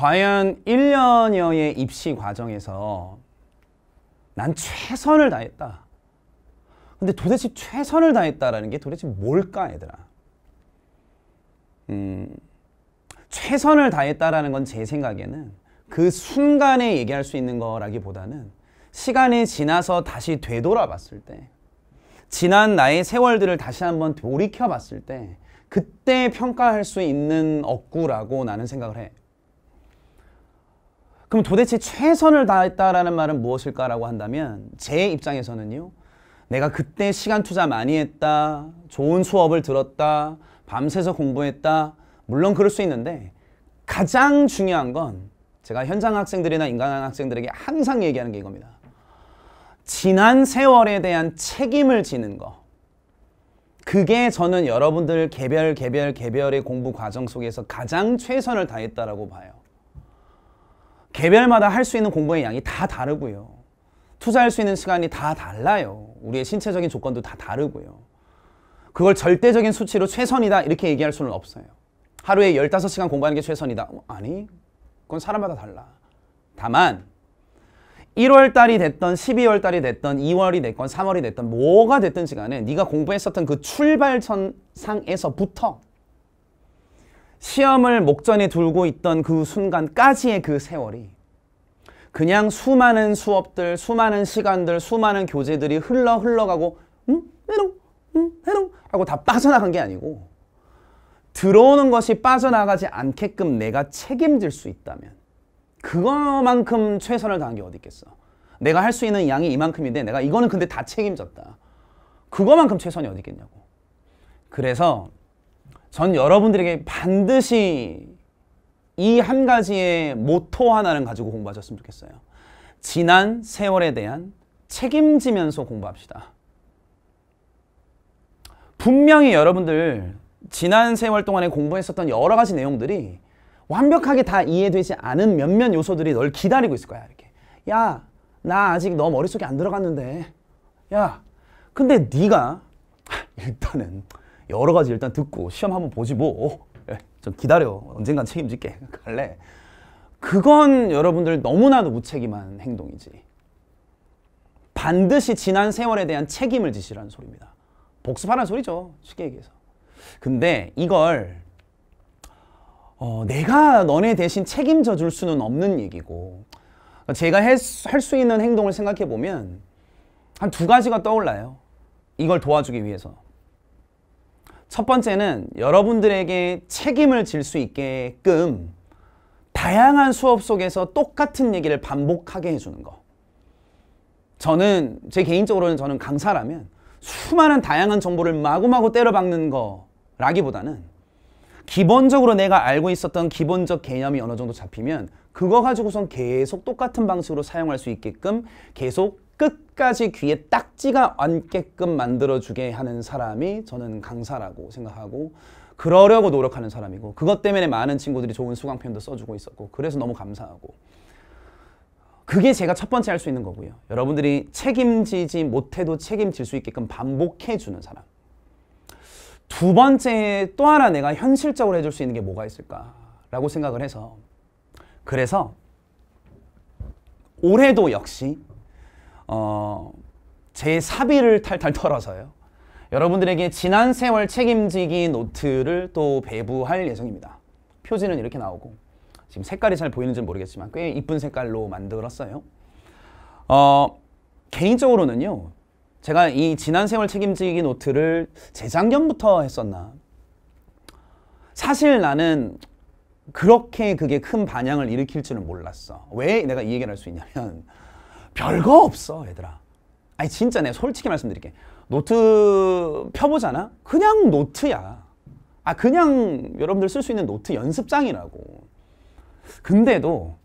과연 1년여의 입시 과정에서 난 최선을 다했다. 근데 도대체 최선을 다했다라는 게 도대체 뭘까, 얘들아? 음, 최선을 다했다라는 건 제 생각에는 그 순간에 얘기할 수 있는 거라기보다는 시간이 지나서 다시 되돌아봤을 때 지난 나의 세월들을 다시 한번 돌이켜봤을 때 그때 평가할 수 있는 억구라고 나는 생각을 해. 그럼 도대체 최선을 다했다라는 말은 무엇일까라고 한다면 제 입장에서는요. 내가 그때 시간 투자 많이 했다. 좋은 수업을 들었다. 밤새서 공부했다. 물론 그럴 수 있는데 가장 중요한 건 제가 현장 학생들이나 인간 학생들에게 항상 얘기하는 게 이겁니다. 지난 세월에 대한 책임을 지는 거. 그게 저는 여러분들 개별 개별 개별의 공부 과정 속에서 가장 최선을 다했다라고 봐요. 개별마다 할 수 있는 공부의 양이 다 다르고요. 투자할 수 있는 시간이 다 달라요. 우리의 신체적인 조건도 다 다르고요. 그걸 절대적인 수치로 최선이다 이렇게 얘기할 수는 없어요. 하루에 15시간 공부하는 게 최선이다. 어, 아니, 그건 사람마다 달라. 다만 1월 달이 됐던 12월 달이 됐던 2월이 됐건 3월이 됐던 뭐가 됐든 지간에 네가 공부했었던 그 출발선 상에서부터 시험을 목전에 두고 있던 그 순간까지의 그 세월이 그냥 수많은 수업들, 수많은 시간들, 수많은 교재들이 흘러 흘러가고 음? 해롱? 음? 해롱? 하고 다 빠져나간 게 아니고 들어오는 것이 빠져나가지 않게끔 내가 책임질 수 있다면 그거만큼 최선을 다한 게 어디 있겠어 내가 할 수 있는 양이 이만큼인데 내가 이거는 근데 다 책임졌다 그거만큼 최선이 어디 있겠냐고 그래서 전 여러분들에게 반드시 이 한 가지의 모토 하나는 가지고 공부하셨으면 좋겠어요. 지난 세월에 대한 책임지면서 공부합시다. 분명히 여러분들 지난 세월 동안에 공부했었던 여러 가지 내용들이 완벽하게 다 이해되지 않은 몇몇 요소들이 널 기다리고 있을 거야. 이렇게. 야, 나 아직 너 머릿속에 안 들어갔는데. 야, 근데 네가 일단은 여러 가지 일단 듣고 시험 한번 보지 뭐. 어, 좀 기다려. 언젠간 책임질게. 갈래. 그건 여러분들 너무나도 무책임한 행동이지. 반드시 지난 세월에 대한 책임을 지시라는 소리입니다. 복습하라는 소리죠. 쉽게 얘기해서. 근데 이걸 어, 내가 너네 대신 책임져 줄 수는 없는 얘기고 그러니까 제가 할 수 있는 행동을 생각해 보면 한 두 가지가 떠올라요. 이걸 도와주기 위해서. 첫 번째는 여러분들에게 책임을 질 수 있게끔 다양한 수업 속에서 똑같은 얘기를 반복하게 해주는 거. 저는 제 개인적으로는 저는 강사라면 수많은 다양한 정보를 마구마구 때려박는 거라기보다는 기본적으로 내가 알고 있었던 기본적 개념이 어느 정도 잡히면 그거 가지고선 계속 똑같은 방식으로 사용할 수 있게끔 계속 끝까지 귀에 딱 식지가 않게끔 만들어주게 하는 사람이 저는 강사라고 생각하고 그러려고 노력하는 사람이고 그것 때문에 많은 친구들이 좋은 수강 표현도 써주고 있었고 그래서 너무 감사하고 그게 제가 첫 번째 할 수 있는 거고요. 여러분들이 책임지지 못해도 책임질 수 있게끔 반복해주는 사람. 두 번째 또 하나 내가 현실적으로 해줄 수 있는 게 뭐가 있을까라고 생각을 해서 그래서 올해도 역시 어, 제 사비를 탈탈 털어서요. 여러분들에게 지난 세월 책임지기 노트를 또 배부할 예정입니다. 표지는 이렇게 나오고 지금 색깔이 잘 보이는지 모르겠지만 꽤 이쁜 색깔로 만들었어요. 어, 개인적으로는요. 제가 이 지난 세월 책임지기 노트를 재작년부터 했었나. 사실 나는 그렇게 그게 큰 반향을 일으킬 줄은 몰랐어. 왜 내가 이 얘기를 할 수 있냐면 별거 없어 얘들아. 아니 진짜 내 솔직히 말씀드릴게 노트 펴보잖아 그냥 노트야 아 그냥 여러분들 쓸 수 있는 노트 연습장이라고 근데도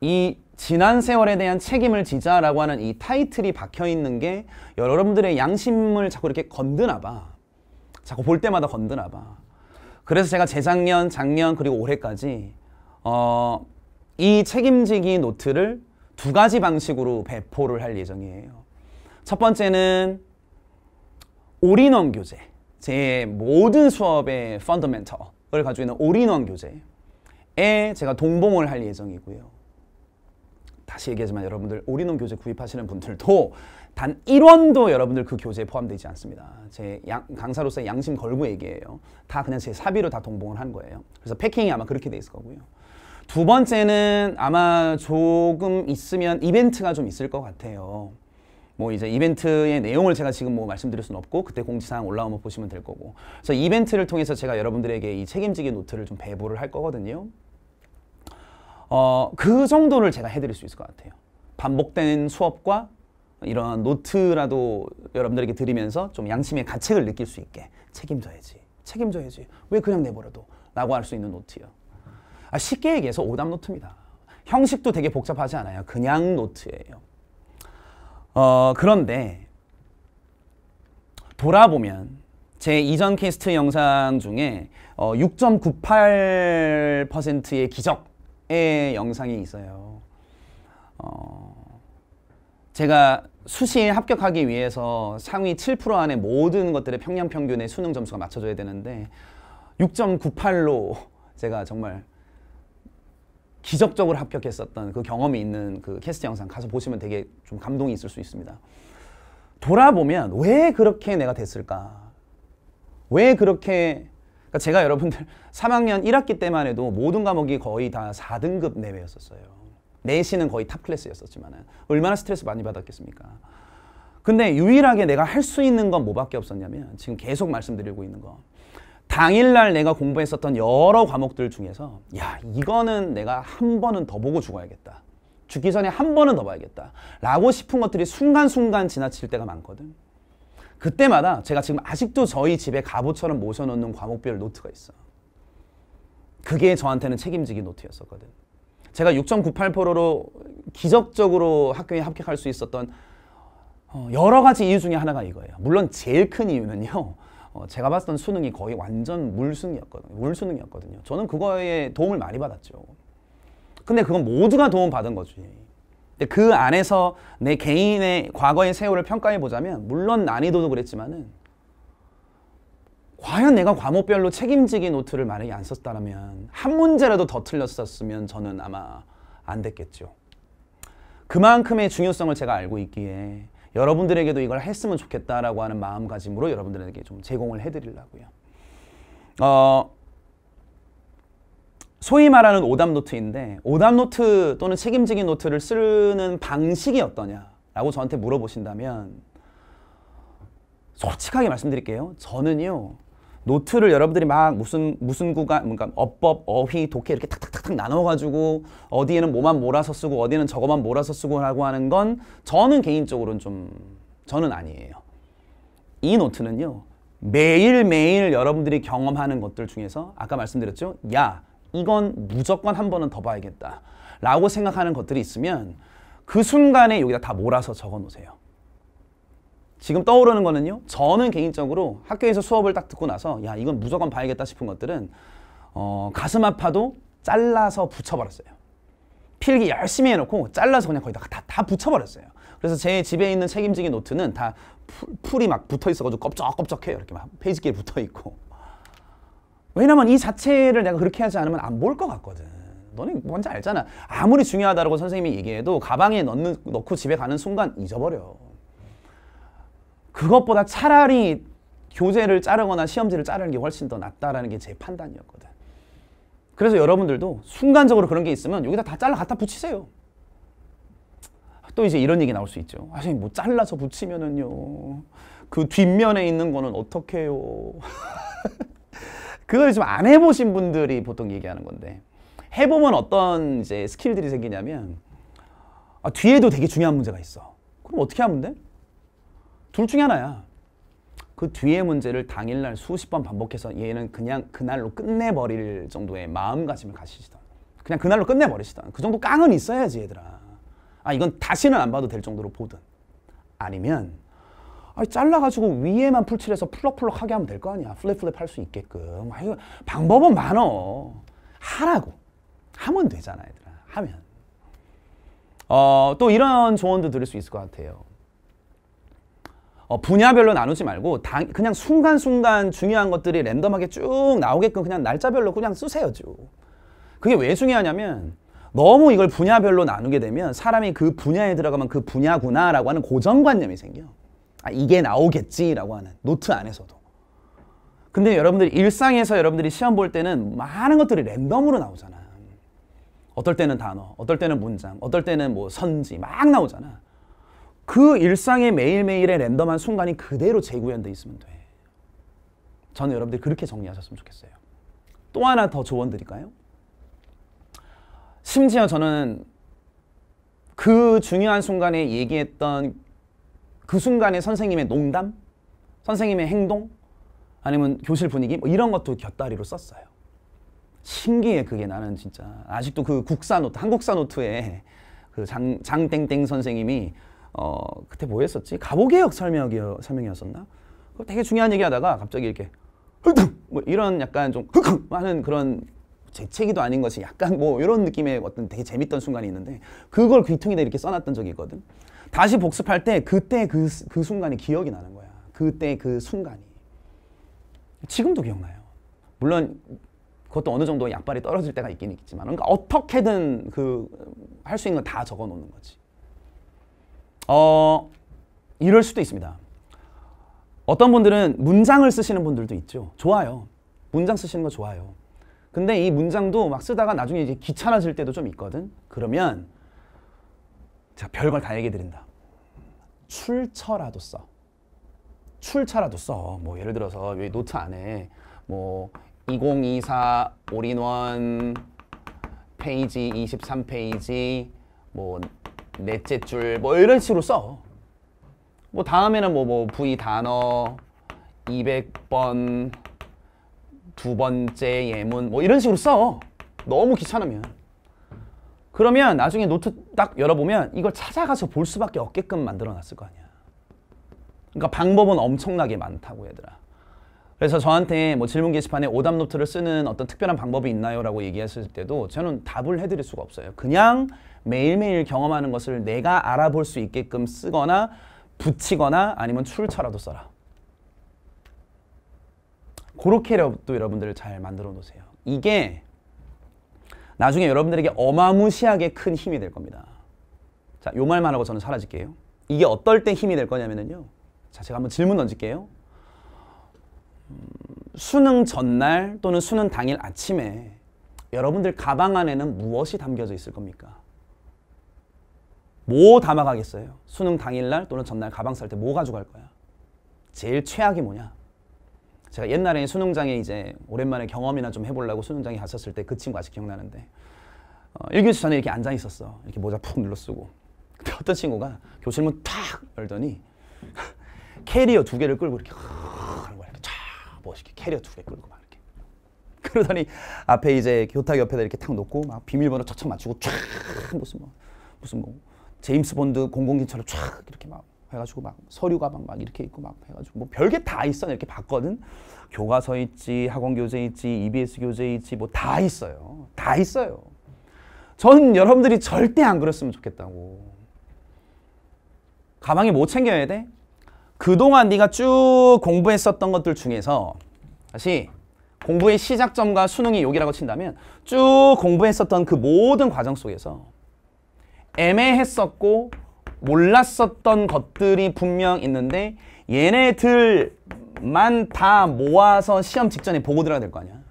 이 지난 세월에 대한 책임을 지자라고 하는 이 타이틀이 박혀있는 게 여러분들의 양심을 자꾸 이렇게 건드나 봐 자꾸 볼 때마다 건드나 봐 그래서 제가 재작년, 작년 그리고 올해까지 어, 이 책임지기 노트를 두 가지 방식으로 배포를 할 예정이에요 첫 번째는 올인원 교재. 제 모든 수업의 펀더멘터를 가지고 있는 올인원 교재에 제가 동봉을 할 예정이고요. 다시 얘기하지만 여러분들 올인원 교재 구입하시는 분들도 단 1원도 여러분들 그 교재에 포함되지 않습니다. 제 양, 강사로서 의 양심 걸고 얘기해요. 다 그냥 제 사비로 다 동봉을 한 거예요. 그래서 패킹이 아마 그렇게 돼 있을 거고요. 두 번째는 아마 조금 있으면 이벤트가 좀 있을 것 같아요. 뭐 이제 이벤트의 내용을 제가 지금 뭐 말씀드릴 수는 없고 그때 공지사항 올라오면 보시면 될 거고 그래서 이벤트를 통해서 제가 여러분들에게 이 책임지기 노트를 좀 배부를 할 거거든요 어, 그 정도를 제가 해드릴 수 있을 것 같아요 반복된 수업과 이런 노트라도 여러분들에게 드리면서 좀 양심의 가책을 느낄 수 있게 책임져야지 책임져야지 왜 그냥 내버려둬 라고 할 수 있는 노트요 아, 쉽게 얘기해서 오답 노트입니다 형식도 되게 복잡하지 않아요 그냥 노트예요 어, 그런데 돌아보면 제 이전 캐스트 영상 중에 어, 6.98%의 기적의 영상이 있어요. 어, 제가 수시에 합격하기 위해서 상위 7% 안에 모든 것들의 평년 평균의 수능 점수가 맞춰져야 되는데 6.98로 제가 정말 기적적으로 합격했었던 그 경험이 있는 그 캐스트 영상 가서 보시면 되게 좀 감동이 있을 수 있습니다. 돌아보면 왜 그렇게 내가 됐을까? 왜 그렇게 그러니까 제가 여러분들 3학년 1학기 때만 해도 모든 과목이 거의 다 4등급 내외였었어요. 내신은 거의 탑 클래스였었지만 얼마나 스트레스 많이 받았겠습니까? 근데 유일하게 내가 할 수 있는 건 뭐밖에 없었냐면 지금 계속 말씀드리고 있는 거 당일날 내가 공부했었던 여러 과목들 중에서 야 이거는 내가 한 번은 더 보고 죽어야겠다 죽기 전에 한 번은 더 봐야겠다 라고 싶은 것들이 순간순간 지나칠 때가 많거든 그때마다 제가 지금 아직도 저희 집에 가보처럼 모셔놓는 과목별 노트가 있어 그게 저한테는 책임지기 노트였었거든 제가 6.98%로 기적적으로 학교에 합격할 수 있었던 어, 여러 가지 이유 중에 하나가 이거예요 물론 제일 큰 이유는요 어, 제가 봤던 수능이 거의 완전 물수능이었거든요. 물수능이었거든요. 저는 그거에 도움을 많이 받았죠. 근데 그건 모두가 도움 받은 거지. 근데 그 안에서 내 개인의 과거의 세월을 평가해 보자면 물론 난이도도 그랬지만은 과연 내가 과목별로 책임지기 노트를 만약에 안 썼다면 한 문제라도 더 틀렸었으면 저는 아마 안 됐겠죠. 그만큼의 중요성을 제가 알고 있기에 여러분들에게도 이걸 했으면 좋겠다라고 하는 마음가짐으로 여러분들에게 좀 제공을 해드리려고요. 어, 소위 말하는 오답 노트인데 오답 노트 또는 책임지기 노트를 쓰는 방식이 어떠냐라고 저한테 물어보신다면 솔직하게 말씀드릴게요. 저는요. 노트를 여러분들이 막 무슨 무슨 구간 뭔가 어법 어휘 독해 이렇게 탁탁탁탁 나눠가지고 어디에는 뭐만 몰아서 쓰고 어디에는 저거만 몰아서 쓰고라고 하는 건 저는 개인적으로는 좀 저는 아니에요. 이 노트는요 매일 매일 여러분들이 경험하는 것들 중에서 아까 말씀드렸죠. 야 이건 무조건 한 번은 더 봐야겠다라고 생각하는 것들이 있으면 그 순간에 여기다 다 몰아서 적어놓으세요. 지금 떠오르는 거는요. 저는 개인적으로 학교에서 수업을 딱 듣고 나서 야 이건 무조건 봐야겠다 싶은 것들은 어, 가슴 아파도 잘라서 붙여버렸어요. 필기 열심히 해놓고 잘라서 그냥 거의 다, 다, 다 붙여버렸어요. 그래서 제 집에 있는 책임지기 노트는 다 풀, 이막 붙어있어가지고 껍적껍적해요. 이렇게 막 페이지끼리 붙어있고. 왜냐면 이 자체를 내가 그렇게 하지 않으면 안 볼 것 같거든. 너는 뭔지 알잖아. 아무리 중요하다고 선생님이 얘기해도 가방에 넣는, 넣고 집에 가는 순간 잊어버려. 그것보다 차라리 교재를 자르거나 시험지를 자르는 게 훨씬 더 낫다라는 게 제 판단이었거든. 그래서 여러분들도 순간적으로 그런 게 있으면 여기다 다 잘라 갖다 붙이세요. 또 이제 이런 얘기 나올 수 있죠. 아, 선생님 뭐 잘라서 붙이면은요. 그 뒷면에 있는 거는 어떻게 해요? 그걸 좀 안 해보신 분들이 보통 얘기하는 건데 해보면 어떤 이제 스킬들이 생기냐면 아, 뒤에도 되게 중요한 문제가 있어. 그럼 어떻게 하면 돼? 둘 중에 하나야. 그 뒤에 문제를 당일날 수십 번 반복해서 얘는 그냥 그날로 끝내버릴 정도의 마음가짐을 가시시던 그냥 그날로 끝내버리시던 그 정도 깡은 있어야지 얘들아 아 이건 다시는 안 봐도 될 정도로 보든 아니면 아 잘라가지고 위에만 풀칠해서 풀럭풀럭하게 하면 될 거 아니야 플랫플랫 할수 있게끔 아, 이거 방법은 많어 하라고 하면 되잖아 얘들아 하면 어, 또 이런 조언도 들을 수 있을 것 같아요 어, 분야별로 나누지 말고 다, 그냥 순간순간 중요한 것들이 랜덤하게 쭉 나오게끔 그냥 날짜별로 그냥 쓰세요 쭉. 그게 왜 중요하냐면 너무 이걸 분야별로 나누게 되면 사람이 그 분야에 들어가면 그 분야구나라고 하는 고정관념이 생겨. 아, 이게 나오겠지라고 하는 노트 안에서도. 근데 여러분들이 일상에서 여러분들이 시험 볼 때는 많은 것들이 랜덤으로 나오잖아. 어떨 때는 단어, 어떨 때는 문장, 어떨 때는 뭐 선지 막 나오잖아. 그 일상의 매일매일의 랜덤한 순간이 그대로 재구현되어 있으면 돼. 저는 여러분들 그렇게 정리하셨으면 좋겠어요. 또 하나 더 조언 드릴까요? 심지어 저는 그 중요한 순간에 얘기했던 그 순간에 선생님의 농담? 선생님의 행동? 아니면 교실 분위기? 뭐 이런 것도 곁다리로 썼어요. 신기해 그게 나는 진짜 아직도 그 국사 노트 한국사 노트에 그 장, 장땡땡 선생님이 어 그때 뭐 했었지? 가보개혁 설명이 어 설명이었었나? 되게 중요한 얘기하다가 갑자기 이렇게 흑등 뭐 이런 약간 좀 흑흥 하는 그런 재채기도 아닌 것이 약간 뭐 이런 느낌의 어떤 되게 재밌던 순간이 있는데 그걸 귀퉁이에 이렇게 써놨던 적이 있거든. 다시 복습할 때 그때 그, 그 순간이 기억이 나는 거야. 그때 그 순간이. 지금도 기억나요. 물론 그것도 어느 정도 약발이 떨어질 때가 있긴 있지만 그러니까 어떻게든 그 할 수 있는 건 다 적어 놓는 거지. 어, 이럴 수도 있습니다. 어떤 분들은 문장을 쓰시는 분들도 있죠. 좋아요. 문장 쓰시는 거 좋아요. 근데 이 문장도 막 쓰다가 나중에 이제 귀찮아질 때도 좀 있거든. 그러면 자, 별걸 다 얘기해 드린다. 출처라도 써. 출처라도 써. 뭐 예를 들어서 여기 노트 안에 뭐 2024 올인원 페이지 23페이지 뭐 넷째 줄 뭐 이런 식으로 써. 뭐 다음에는 뭐뭐 뭐 V 뭐 단어 200번 두 번째 예문 뭐 이런 식으로 써. 너무 귀찮으면. 그러면 나중에 노트 딱 열어보면 이걸 찾아가서 볼 수밖에 없게끔 만들어놨을 거 아니야. 그러니까 방법은 엄청나게 많다고 얘들아. 그래서 저한테 뭐 질문 게시판에 오답 노트를 쓰는 어떤 특별한 방법이 있나요? 라고 얘기했을 때도 저는 답을 해드릴 수가 없어요. 그냥 매일매일 경험하는 것을 내가 알아볼 수 있게끔 쓰거나 붙이거나 아니면 출처라도 써라. 그렇게라도 여러분들을 잘 만들어 놓으세요. 이게 나중에 여러분들에게 어마무시하게 큰 힘이 될 겁니다. 자, 요 말만 하고 저는 사라질게요. 이게 어떨 때 힘이 될 거냐면요. 자, 제가 한번 질문 던질게요. 음, 수능 전날 또는 수능 당일 아침에 여러분들 가방 안에는 무엇이 담겨져 있을 겁니까? 뭐 담아가겠어요? 수능 당일날 또는 전날 가방 살때뭐 가져갈 거야? 제일 최악이 뭐냐? 제가 옛날에 수능장에 이제 오랜만에 경험이나 좀 해보려고 수능장에 갔었을 때 그 친구 아직 기억나는데 어, 1교시 전에 이렇게 앉아 있었어. 이렇게 모자 푹 눌러 쓰고. 근데 어떤 친구가 교실문 탁 열더니 캐리어 두 개를 끌고 이렇게 하는 거야. 이렇게 쫙 멋있게 캐리어 두 개 끌고 막 이렇게. 그러더니 앞에 이제 교탁 옆에다 이렇게 탁 놓고 막 비밀번호 척척 맞추고 쫙 무슨 뭐 무슨 뭐 제임스 본드 공공기처럼 쫙 이렇게 막 해가지고 막 서류 가방 막 이렇게 있고 막 해가지고 뭐 별게 다 있어 이렇게 봤거든 교과서 있지 학원 교재 있지 EBS 교재 있지 뭐 다 있어요 다 있어요 전 여러분들이 절대 안 그랬으면 좋겠다고 가방에 뭐 챙겨야 돼? 그동안 네가 쭉 공부했었던 것들 중에서 다시 공부의 시작점과 수능이 여기라고 친다면 쭉 공부했었던 그 모든 과정 속에서 애매했었고 몰랐었던 것들이 분명 있는데 얘네들만 다 모아서 시험 직전에 보고 들어야 될 거 아니야.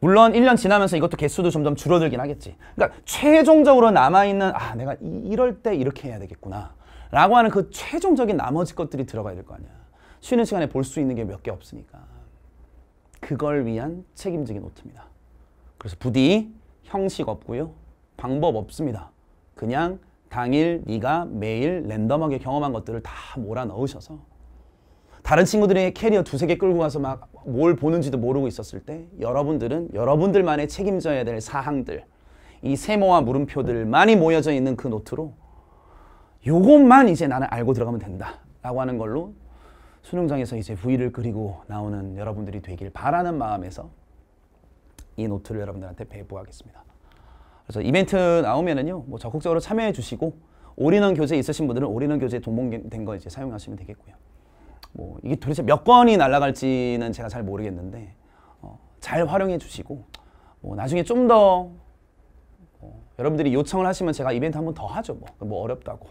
물론 1년 지나면서 이것도 개수도 점점 줄어들긴 하겠지. 그러니까 최종적으로 남아있는 아 내가 이럴 때 이렇게 해야 되겠구나 라고 하는 그 최종적인 나머지 것들이 들어가야 될 거 아니야. 쉬는 시간에 볼 수 있는 게 몇 개 없으니까. 그걸 위한 책임적인 노트입니다. 그래서 부디 형식 없고요. 방법 없습니다. 그냥 당일 네가 매일 랜덤하게 경험한 것들을 다 몰아 넣으셔서 다른 친구들의 캐리어 두 세 개 끌고 가서 막 뭘 보는지도 모르고 있었을 때 여러분들은 여러분들만의 책임져야 될 사항들 이 세모와 물음표들만이 모여져 있는 그 노트로 요것만 이제 나는 알고 들어가면 된다 라고 하는 걸로 수능장에서 이제 V를 그리고 나오는 여러분들이 되길 바라는 마음에서 이 노트를 여러분들한테 배부하겠습니다. 그래서 이벤트 나오면은요, 뭐 적극적으로 참여해 주시고 올인원 교재 있으신 분들은 올인원 교재 동봉된 거 이제 사용하시면 되겠고요. 뭐 이게 도대체 몇 건이 날아갈지는 제가 잘 모르겠는데 어, 잘 활용해 주시고 뭐 나중에 좀더 뭐 여러분들이 요청을 하시면 제가 이벤트 한 번 더 하죠. 뭐, 뭐 어렵다고.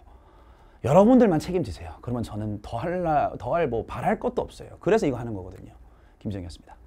여러분들만 책임지세요. 그러면 저는 더할 더할 뭐 바랄 것도 없어요. 그래서 이거 하는 거거든요. 김정이었습니다.